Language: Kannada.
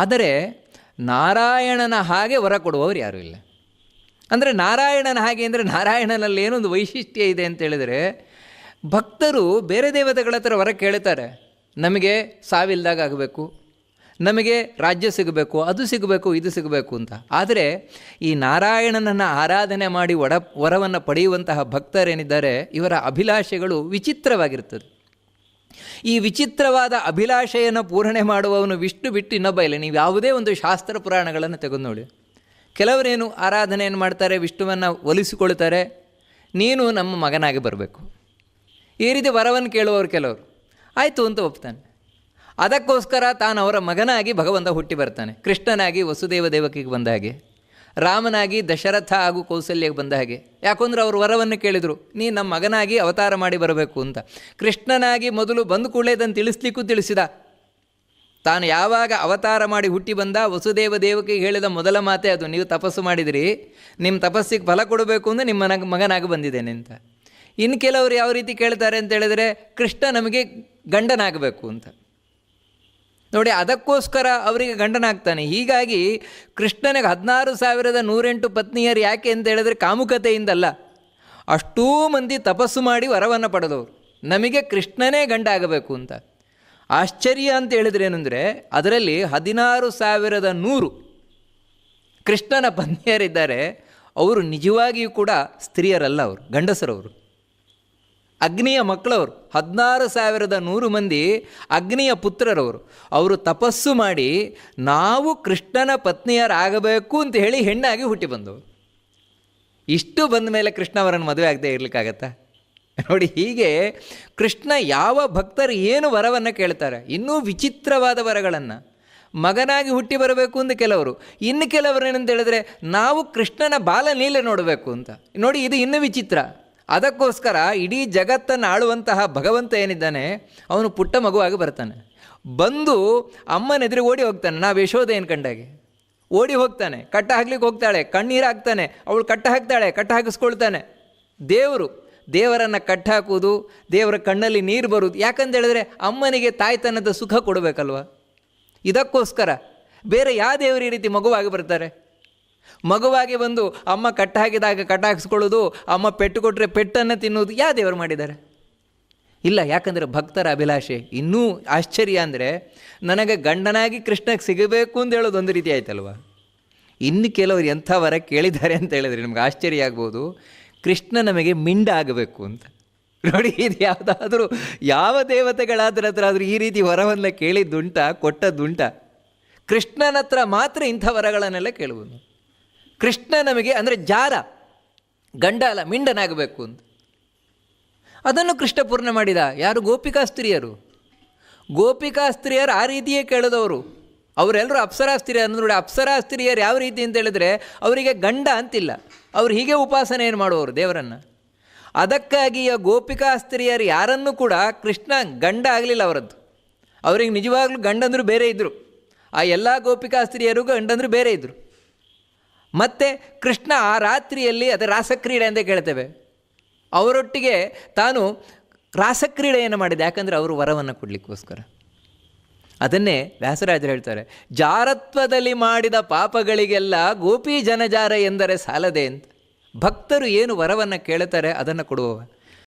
ಆದರೆ ನಾರಾಯಣನ ಹಾಗೆ ವರ ಕೊಡುವವರು ಯಾರೂ ಇಲ್ಲ ಅಂದರೆ ನಾರಾಯಣನ ಹಾಗೆ ಅಂದರೆ ನಾರಾಯಣನಲ್ಲಿ ಏನೊಂದು ವೈಶಿಷ್ಟ್ಯ ಇದೆ ಅಂತ ಹೇಳಿದರೆ ಭಕ್ತರು ಬೇರೆ ದೇವತೆಗಳ ಹತ್ರ ವರ ಕೇಳ್ತಾರೆ ನಮಗೆ ಸಾವಿಲ್ದಾಗ ಆಗಬೇಕು ನಮಗೆ ರಾಜ್ಯ ಸಿಗಬೇಕು ಅದು ಸಿಗಬೇಕು ಇದು ಸಿಗಬೇಕು ಅಂತ ಆದರೆ ಈ ನಾರಾಯಣನನ್ನು ಆರಾಧನೆ ಮಾಡಿ ಒಡ ವರವನ್ನು ಪಡೆಯುವಂತಹ ಭಕ್ತರೇನಿದ್ದಾರೆ ಇವರ ಅಭಿಲಾಷೆಗಳು ವಿಚಿತ್ರವಾಗಿರ್ತದೆ ಈ ವಿಚಿತ್ರವಾದ ಅಭಿಲಾಷೆಯನ್ನು ಪೂರಣೆ ಮಾಡುವವನು ವಿಷ್ಣು ಬಿಟ್ಟು ಇನ್ನೊಬ್ಬ ಇಲ್ಲ ನೀವು ಯಾವುದೇ ಒಂದು ಶಾಸ್ತ್ರ ಪುರಾಣಗಳನ್ನು ತೆಗೆದು ನೋಡಿ ಕೆಲವರೇನು ಆರಾಧನೆಯನ್ನು ಮಾಡ್ತಾರೆ ವಿಷ್ಣುವನ್ನು ಒಲಿಸಿಕೊಳ್ತಾರೆ ನೀನು ನಮ್ಮ ಮಗನಾಗಿ ಬರಬೇಕು ಈ ರೀತಿ ವರವನ್ನು ಕೇಳುವವರು ಕೆಲವರು ಆಯಿತು ಅಂತ ಒಪ್ತಾನೆ ಅದಕ್ಕೋಸ್ಕರ ತಾನು ಅವರ ಮಗನಾಗಿ ಭಗವಂತ ಹುಟ್ಟಿ ಬರ್ತಾನೆ ಕೃಷ್ಣನಾಗಿ ವಸುದೇವ ದೇವಕಿಗೆ ಬಂದ ಹಾಗೆ ರಾಮನಾಗಿ ದಶರಥ ಹಾಗೂ ಕೌಸಲ್ಯಕ್ಕೆ ಬಂದ ಹಾಗೆ ಯಾಕಂದ್ರೆ ಅವರು ವರವನ್ನು ಕೇಳಿದರು ನೀ ನಮ್ಮ ಮಗನಾಗಿ ಅವತಾರ ಮಾಡಿ ಬರಬೇಕು ಅಂತ ಕೃಷ್ಣನಾಗಿ ಮೊದಲು ಬಂದು ಕೂಡಲೇ ಇದನ್ನು ತಿಳಿಸ್ಲಿಕ್ಕೂ ತಿಳಿಸಿದ ತಾನು ಯಾವಾಗ ಅವತಾರ ಮಾಡಿ ಹುಟ್ಟಿ ಬಂದ ವಸುದೇವ ದೇವಕ್ಕೆ ಹೇಳಿದ ಮೊದಲ ಮಾತೆ ಅದು ನೀವು ತಪಸ್ಸು ಮಾಡಿದಿರಿ ನಿಮ್ಮ ತಪಸ್ಸಿಗೆ ಫಲ ಕೊಡಬೇಕು ಅಂದರೆ ನಿಮ್ಮ ಮಗನಾಗಿ ಬಂದಿದ್ದೇನೆ ಅಂತ ಇನ್ನು ಕೆಲವರು ಯಾವ ರೀತಿ ಕೇಳ್ತಾರೆ ಅಂತ ಹೇಳಿದರೆ ಕೃಷ್ಣ ನಮಗೆ ಗಂಡನಾಗಬೇಕು ಅಂತ ನೋಡಿ ಅದಕ್ಕೋಸ್ಕರ ಅವರಿಗೆ ಗಂಡನಾಗ್ತಾನೆ ಹೀಗಾಗಿ ಕೃಷ್ಣನಿಗೆ ಹದಿನಾರು ಸಾವಿರದ ನೂರೆಂಟು ಪತ್ನಿಯರು ಯಾಕೆ ಅಂತ ಹೇಳಿದ್ರೆ ಕಾಮುಕತೆಯಿಂದಲ್ಲ ಅಷ್ಟೂ ಮಂದಿ ತಪಸ್ಸು ಮಾಡಿ ವರವನ್ನು ಪಡೆದವರು ನಮಗೆ ಕೃಷ್ಣನೇ ಗಂಡ ಆಗಬೇಕು ಅಂತ ಆಶ್ಚರ್ಯ ಅಂತ ಹೇಳಿದ್ರೆ ಏನಂದರೆ ಅದರಲ್ಲಿ ಹದಿನಾರು ಸಾವಿರದ ನೂರು ಕೃಷ್ಣನ ಪತ್ನಿಯರಿದ್ದಾರೆ ಅವರು ನಿಜವಾಗಿಯೂ ಕೂಡ ಸ್ತ್ರೀಯರಲ್ಲ ಅವರು ಗಂಡಸರವರು ಅಗ್ನಿಯ ಮಕ್ಕಳವರು ಹದಿನಾರು ಸಾವಿರದ ನೂರು ಮಂದಿ ಅಗ್ನಿಯ ಪುತ್ರರವರು ಅವರು ತಪಸ್ಸು ಮಾಡಿ ನಾವು ಕೃಷ್ಣನ ಪತ್ನಿಯರಾಗಬೇಕು ಅಂತ ಹೇಳಿ ಹೆಣ್ಣಾಗಿ ಹುಟ್ಟಿ ಬಂದವರು ಇಷ್ಟು ಬಂದ ಮೇಲೆ ಕೃಷ್ಣ ಅವರನ್ನು ಮದುವೆ ಆಗದೆ ಇರ್ಲಿಕ್ಕಾಗತ್ತಾ ನೋಡಿ ಹೀಗೆ ಕೃಷ್ಣ ಯಾವ ಭಕ್ತರು ಏನು ವರವನ್ನು ಕೇಳ್ತಾರೆ ಇನ್ನೂ ವಿಚಿತ್ರವಾದ ವರಗಳನ್ನು ಮಗನಾಗಿ ಹುಟ್ಟಿ ಬರಬೇಕು ಅಂತ ಕೆಲವರು ಇನ್ನು ಕೆಲವರು ಏನಂತ ಹೇಳಿದ್ರೆ ನಾವು ಕೃಷ್ಣನ ನೀಲೆ ನೋಡಬೇಕು ಅಂತ ನೋಡಿ ಇದು ಇನ್ನೂ ವಿಚಿತ್ರ ಅದಕ್ಕೋಸ್ಕರ ಇಡೀ ಜಗತ್ತನ್ನು ಆಳುವಂತಹ ಭಗವಂತ ಏನಿದ್ದಾನೆ ಅವನು ಪುಟ್ಟ ಮಗುವಾಗಿ ಬರ್ತಾನೆ ಬಂದು ಅಮ್ಮನ ಎದುರು ಓಡಿ ಹೋಗ್ತಾನೆ ನಾವು ಯಶೋಧ ಏನು ಕಂಡಾಗೆ ಓಡಿ ಹೋಗ್ತಾನೆ ಕಟ್ಟ ಹಾಕ್ಲಿಕ್ಕೆ ಹೋಗ್ತಾಳೆ ಕಣ್ಣೀರು ಹಾಕ್ತಾನೆ ಅವಳು ಕಟ್ಟ ಹಾಕ್ತಾಳೆ ಕಟ್ಟ ಹಾಕಿಸ್ಕೊಳ್ತಾನೆ ದೇವರು ದೇವರನ್ನು ಕಟ್ಟಾಕುವುದು ದೇವರ ಕಣ್ಣಲ್ಲಿ ನೀರು ಬರುವುದು ಯಾಕಂತೇಳಿದ್ರೆ ಹೇಳಿದ್ರೆ ಅಮ್ಮನಿಗೆ ತಾಯ್ತನದ ಸುಖ ಕೊಡಬೇಕಲ್ವ ಇದಕ್ಕೋಸ್ಕರ ಬೇರೆ ಯಾವ ದೇವರು ಈ ರೀತಿ ಮಗುವಾಗಿ ಬರ್ತಾರೆ ಮಗುವಾಗಿ ಬಂದು ಅಮ್ಮ ಕಟ್ಟಾಗಿದಾಗ ಕಟ್ಟಾಕ್ಸ್ಕೊಳ್ಳೋದು ಅಮ್ಮ ಪೆಟ್ಟು ಕೊಟ್ಟರೆ ಪೆಟ್ಟನ್ನು ತಿನ್ನೋದು ಯಾವ ದೇವರು ಮಾಡಿದ್ದಾರೆ ಇಲ್ಲ ಯಾಕಂದರೆ ಭಕ್ತರ ಅಭಿಲಾಷೆ ಇನ್ನೂ ಆಶ್ಚರ್ಯ ಅಂದರೆ ನನಗೆ ಗಂಡನಾಗಿ ಕೃಷ್ಣಕ್ಕೆ ಸಿಗಬೇಕು ಅಂತ ಹೇಳೋದು ಒಂದು ರೀತಿ ಆಯ್ತಲ್ವ ಇನ್ನು ಕೆಲವರು ಎಂಥ ವರ ಕೇಳಿದ್ದಾರೆ ಅಂತ ಹೇಳಿದ್ರೆ ನಿಮ್ಗೆ ಆಶ್ಚರ್ಯ ಆಗ್ಬೋದು ಕೃಷ್ಣ ನಮಗೆ ಮಿಂಡ ಆಗಬೇಕು ಅಂತ ನೋಡಿ ಇದು ಯಾವುದಾದ್ರೂ ಯಾವ ದೇವತೆಗಳಾದ್ರ ಹತ್ರ ಆದರೂ ಈ ರೀತಿ ವರವನ್ನು ಕೇಳಿದ್ದುಂಟ ಕೊಟ್ಟದ್ದುಂಟ ಕೃಷ್ಣನ ಹತ್ರ ಮಾತ್ರ ಇಂಥ ವರಗಳನ್ನೆಲ್ಲ ಕೇಳುವುದು ಕೃಷ್ಣ ನಮಗೆ ಅಂದರೆ ಜಾರ ಗಂಡ ಅಲ್ಲ ಮಿಂಡನಾಗಬೇಕು ಅಂತ ಅದನ್ನು ಕೃಷ್ಣ ಪೂರ್ಣ ಮಾಡಿದ ಯಾರು ಗೋಪಿಕಾ ಸ್ತ್ರೀಯರು ಗೋಪಿಕಾ ಸ್ತ್ರೀಯರು ಆ ರೀತಿಯೇ ಕೇಳಿದವರು ಅವರೆಲ್ಲರೂ ಅಪ್ಸರಾ ಅಂದ್ರೆ ನೋಡಿ ಅಪ್ಸರಾ ಸ್ತ್ರೀಯರು ಯಾವ ರೀತಿ ಅಂತ ಹೇಳಿದ್ರೆ ಅವರಿಗೆ ಗಂಡ ಅಂತಿಲ್ಲ ಅವ್ರು ಹೀಗೆ ಉಪಾಸನೆ ಏನು ಮಾಡುವವರು ದೇವರನ್ನು ಅದಕ್ಕಾಗಿ ಆ ಗೋಪಿಕಾ ಸ್ತ್ರೀಯರು ಯಾರನ್ನು ಕೂಡ ಕೃಷ್ಣ ಗಂಡ ಆಗಲಿಲ್ಲ ಅವರದ್ದು ಅವರಿಗೆ ನಿಜವಾಗ್ಲೂ ಗಂಡಂದರು ಬೇರೆ ಇದ್ದರು ಆ ಎಲ್ಲ ಗೋಪಿಕಾ ಸ್ತ್ರೀಯರಿಗೂ ಗಂಡಂದರು ಬೇರೆ ಇದ್ದರು ಮತ್ತು ಕೃಷ್ಣ ಆ ರಾತ್ರಿಯಲ್ಲಿ ಅದು ರಾಸಕ್ರೀಡೆ ಅಂತ ಕೇಳ್ತೇವೆ ಅವರೊಟ್ಟಿಗೆ ತಾನು ರಾಸಕ್ರೀಡೆಯನ್ನು ಮಾಡಿದೆ ಯಾಕಂದರೆ ಅವರು ವರವನ್ನು ಕೊಡಲಿಕ್ಕೋಸ್ಕರ ಅದನ್ನೇ ವ್ಯಾಸರಾಜರು ಹೇಳ್ತಾರೆ ಜಾರತ್ವದಲ್ಲಿ ಮಾಡಿದ ಪಾಪಗಳಿಗೆಲ್ಲ ಗೋಪಿ ಜನಜಾರ ಎಂದರೆ ಸಾಲದೆ ಅಂತ ಭಕ್ತರು ಏನು ವರವನ್ನು ಕೇಳುತ್ತಾರೆ ಅದನ್ನು ಕೊಡುವವ